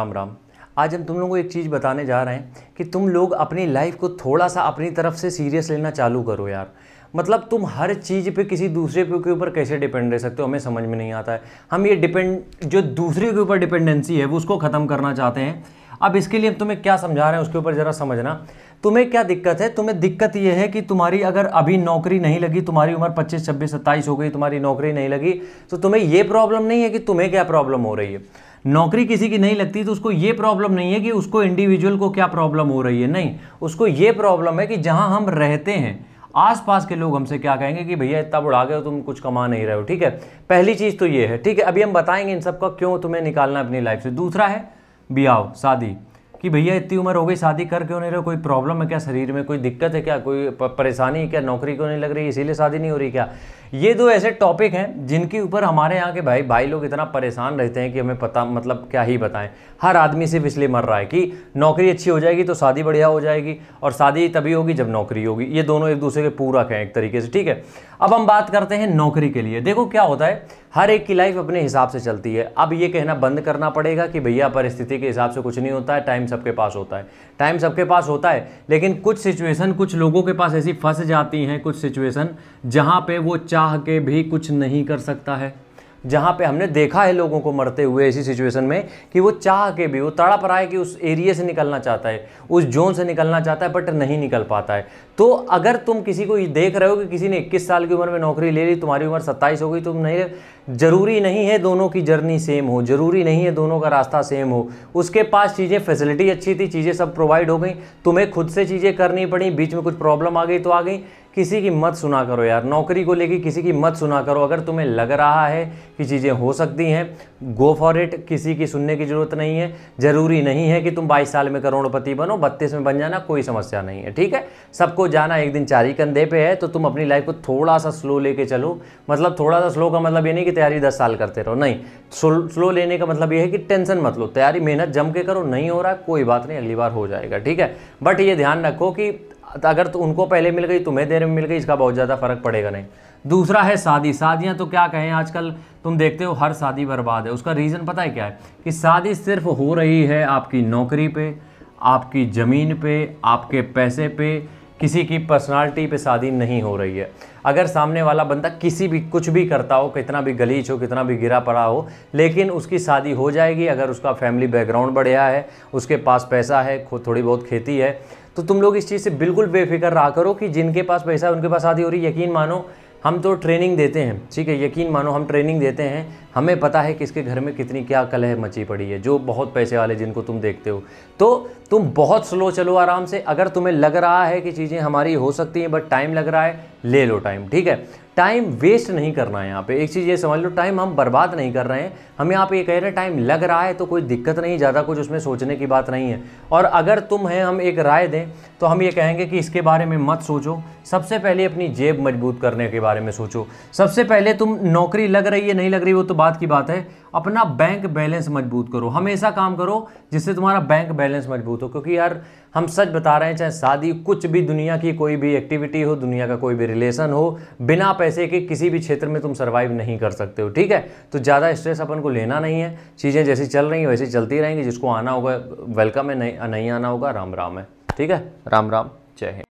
राम राम आज हम तुम लोगों को एक चीज़ बताने जा रहे हैं कि तुम लोग अपनी लाइफ को थोड़ा सा अपनी तरफ से सीरियस लेना चालू करो यार मतलब तुम हर चीज़ पे किसी दूसरे पे के ऊपर कैसे डिपेंड रह सकते हो हमें समझ में नहीं आता है हम ये डिपेंड जो दूसरे के ऊपर डिपेंडेंसी है वो उसको ख़त्म करना चाहते हैं अब इसके लिए तुम्हें क्या समझा रहे हैं उसके ऊपर ज़रा समझना तुम्हें क्या दिक्कत है तुम्हें दिक्कत यह है कि तुम्हारी अगर अभी नौकरी नहीं लगी तुम्हारी उम्र 25, 26, 27 हो गई तुम्हारी नौकरी नहीं लगी तो तुम्हें ये प्रॉब्लम नहीं है कि तुम्हें क्या प्रॉब्लम हो रही है नौकरी किसी की नहीं लगती तो उसको ये प्रॉब्लम नहीं है कि उसको इंडिविजुअल को क्या प्रॉब्लम हो रही है नहीं उसको ये प्रॉब्लम है कि जहाँ हम रहते हैं आसपास के लोग हमसे क्या कहेंगे कि भैया इतना बुढ़ा गए हो तुम कुछ कमा नहीं रहे हो ठीक है पहली चीज़ तो ये है ठीक है अभी हम बताएंगे इन सब का क्यों तुम्हें निकालना अपनी लाइफ से दूसरा है ब्याह शादी कि भैया इतनी उम्र हो गई शादी कर क्यों नहीं रहे कोई प्रॉब्लम है क्या शरीर में कोई दिक्कत है क्या कोई परेशानी है क्या नौकरी क्यों नहीं लग रही इसीलिए शादी नहीं हो रही क्या ये दो ऐसे टॉपिक हैं जिनके ऊपर हमारे यहाँ के भाई भाई लोग इतना परेशान रहते हैं कि हमें पता मतलब क्या ही बताएं हर आदमी सिर्फ इसलिए मर रहा है कि नौकरी अच्छी हो जाएगी तो शादी बढ़िया हो जाएगी और शादी तभी होगी जब नौकरी होगी ये दोनों एक दूसरे के पूरक हैं एक तरीके से ठीक है अब हम बात करते हैं नौकरी के लिए देखो क्या होता है हर एक की लाइफ अपने हिसाब से चलती है अब ये कहना बंद करना पड़ेगा कि भैया परिस्थिति के हिसाब से कुछ नहीं होता है टाइम टाइम सबके पास होता है टाइम सबके पास होता है लेकिन कुछ सिचुएशन कुछ लोगों के पास ऐसी फंस जाती हैं कुछ सिचुएशन जहाँ पे वो चाह के भी कुछ नहीं कर सकता है जहाँ पे हमने देखा है लोगों को मरते हुए ऐसी सिचुएशन में कि वो चाह के भी वो तड़प रहा है कि उस एरिए से निकलना चाहता है उस जोन से निकलना चाहता है बट नहीं निकल पाता है तो अगर तुम किसी को ये देख रहे हो कि किसी ने इक्कीस साल की उम्र में नौकरी ले ली तुम्हारी उम्र सत्ताईस हो गई तुम नहीं ज़रूरी नहीं है दोनों की जर्नी सेम हो ज़रूरी नहीं है दोनों का रास्ता सेम हो उसके पास चीज़ें फैसिलिटी अच्छी थी चीज़ें सब प्रोवाइड हो गई तुम्हें खुद से चीज़ें करनी पड़ी बीच में कुछ प्रॉब्लम आ गई तो आ गई किसी की मत सुना करो यार नौकरी को लेके किसी की मत सुना करो अगर तुम्हें लग रहा है कि चीज़ें हो सकती हैं गो फॉर इट किसी की सुनने की ज़रूरत नहीं है ज़रूरी नहीं है कि तुम 22 साल में करोड़पति बनो बत्तीस में बन जाना कोई समस्या नहीं है ठीक है सबको जाना एक दिन चारी कंधे पे है तो तुम अपनी लाइफ को थोड़ा सा स्लो लेके चलो मतलब थोड़ा सा स्लो का मतलब ये नहीं कि तैयारी दस साल करते रहो नहीं स्लो लेने का मतलब ये है कि टेंशन मत लो तैयारी मेहनत जम के करो नहीं हो रहा कोई बात नहीं अगली बार हो जाएगा ठीक है बट ये ध्यान रखो कि तो अगर तो उनको पहले मिल गई तुम्हें देर में मिल गई इसका बहुत ज़्यादा फ़र्क पड़ेगा नहीं दूसरा है शादी शादियाँ तो क्या कहें आजकल तुम देखते हो हर शादी बर्बाद है उसका रीज़न पता है क्या है कि शादी सिर्फ हो रही है आपकी नौकरी पे आपकी ज़मीन पे आपके पैसे पे किसी की पर्सनालिटी पे शादी नहीं हो रही है अगर सामने वाला बंदा किसी भी कुछ भी करता हो कितना भी गलीच हो कितना भी गिरा पड़ा हो लेकिन उसकी शादी हो जाएगी अगर उसका फैमिली बैकग्राउंड बढ़िया है उसके पास पैसा है थोड़ी बहुत खेती है तो तुम लोग इस चीज़ से बिल्कुल बेफिक्र रहा करो कि जिनके पास पैसा है उनके पास आधी हो रही यकीन मानो हम तो ट्रेनिंग देते हैं ठीक है यकीन मानो हम ट्रेनिंग देते हैं हमें पता है कि इसके घर में कितनी क्या कलह मची पड़ी है जो बहुत पैसे वाले जिनको तुम देखते हो तो तुम बहुत स्लो चलो आराम से अगर तुम्हें लग रहा है कि चीज़ें हमारी हो सकती हैं बट टाइम लग रहा है ले लो टाइम ठीक है टाइम वेस्ट नहीं करना है यहाँ पे एक चीज़ ये समझ लो टाइम हम बर्बाद नहीं कर रहे हैं हम यहाँ पे ये कह रहे हैं टाइम लग रहा है तो कोई दिक्कत नहीं ज़्यादा कुछ उसमें सोचने की बात नहीं है और अगर तुम हैं हम एक राय दें तो हम ये कहेंगे कि इसके बारे में मत सोचो सबसे पहले अपनी जेब मजबूत करने के बारे में सोचो सबसे पहले तुम नौकरी लग रही है नहीं लग रही वो तो बात बाद की बात है अपना बैंक बैलेंस मजबूत करो हमेशा काम करो जिससे तुम्हारा बैंक बैलेंस मजबूत हो क्योंकि यार हम सच बता रहे हैं चाहे शादी कुछ भी दुनिया की कोई भी एक्टिविटी हो दुनिया का कोई भी रिलेशन हो बिना पैसे के किसी भी क्षेत्र में तुम सर्वाइव नहीं कर सकते हो ठीक है तो ज़्यादा स्ट्रेस अपन को लेना नहीं है चीज़ें जैसी चल रही हैं वैसी चलती रहेंगी जिसको आना होगा वेलकम है नहीं नहीं आना होगा राम राम है ठीक है राम राम जय हिंद